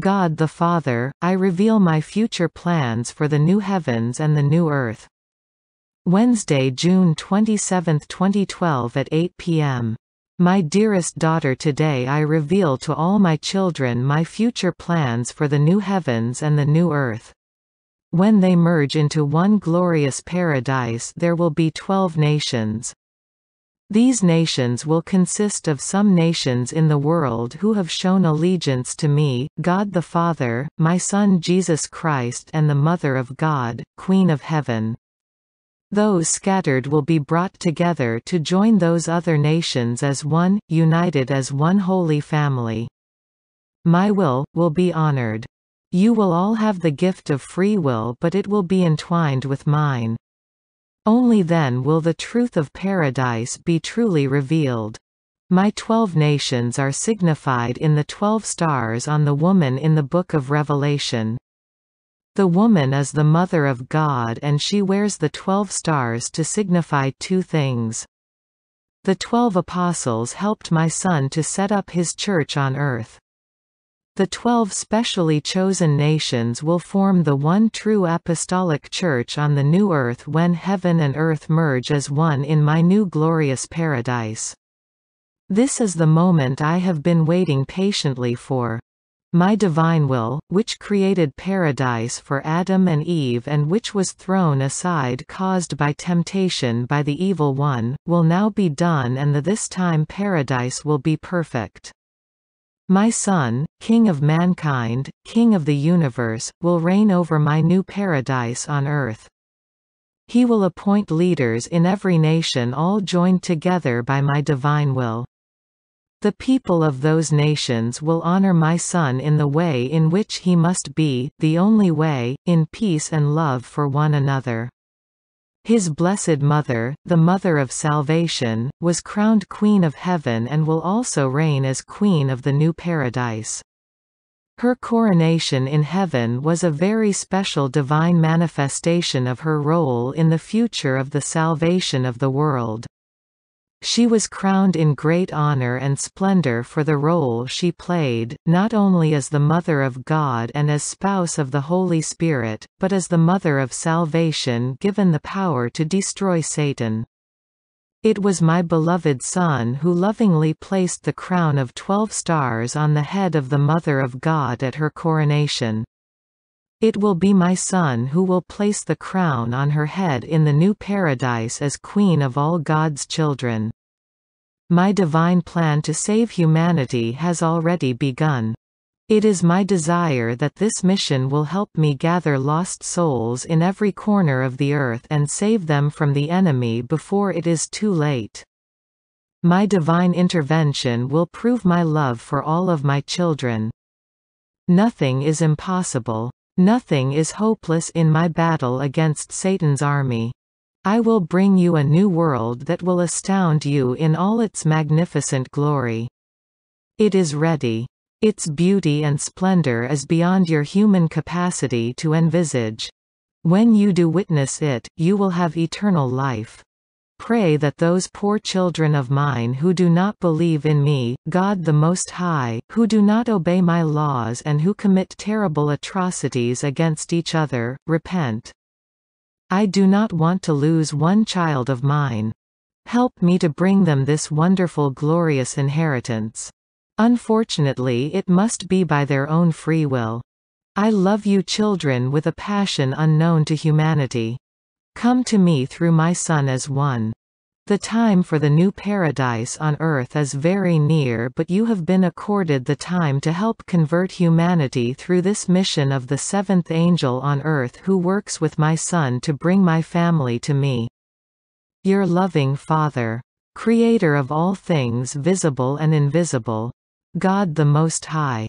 God the Father, I reveal my future plans for the new heavens and the new earth. Wednesday, June 27, 2012 at 8 p.m. My dearest daughter today I reveal to all my children my future plans for the new heavens and the new earth. When they merge into one glorious paradise there will be twelve nations. These nations will consist of some nations in the world who have shown allegiance to me, God the Father, my Son Jesus Christ and the Mother of God, Queen of Heaven. Those scattered will be brought together to join those other nations as one, united as one holy family. My will, will be honored. You will all have the gift of free will but it will be entwined with mine. Only then will the truth of paradise be truly revealed. My twelve nations are signified in the twelve stars on the woman in the Book of Revelation. The woman is the mother of God and she wears the twelve stars to signify two things. The twelve apostles helped my son to set up his church on earth. The twelve specially chosen nations will form the one true apostolic church on the new earth when heaven and earth merge as one in my new glorious paradise. This is the moment I have been waiting patiently for. My divine will, which created paradise for Adam and Eve and which was thrown aside caused by temptation by the evil one, will now be done and the this time paradise will be perfect. My son, king of mankind, king of the universe, will reign over my new paradise on earth. He will appoint leaders in every nation all joined together by my divine will. The people of those nations will honor my son in the way in which he must be, the only way, in peace and love for one another. His Blessed Mother, the Mother of Salvation, was crowned Queen of Heaven and will also reign as Queen of the New Paradise. Her coronation in heaven was a very special divine manifestation of her role in the future of the salvation of the world. She was crowned in great honor and splendor for the role she played, not only as the Mother of God and as spouse of the Holy Spirit, but as the Mother of Salvation given the power to destroy Satan. It was my beloved son who lovingly placed the crown of twelve stars on the head of the Mother of God at her coronation. It will be my son who will place the crown on her head in the new paradise as queen of all God's children. My divine plan to save humanity has already begun. It is my desire that this mission will help me gather lost souls in every corner of the earth and save them from the enemy before it is too late. My divine intervention will prove my love for all of my children. Nothing is impossible. Nothing is hopeless in my battle against Satan's army. I will bring you a new world that will astound you in all its magnificent glory. It is ready. Its beauty and splendor is beyond your human capacity to envisage. When you do witness it, you will have eternal life. Pray that those poor children of mine who do not believe in me, God the Most High, who do not obey my laws and who commit terrible atrocities against each other, repent. I do not want to lose one child of mine. Help me to bring them this wonderful glorious inheritance. Unfortunately it must be by their own free will. I love you children with a passion unknown to humanity. Come to me through my Son as one. The time for the new paradise on earth is very near but you have been accorded the time to help convert humanity through this mission of the seventh angel on earth who works with my son to bring my family to me. Your loving Father. Creator of all things visible and invisible. God the Most High.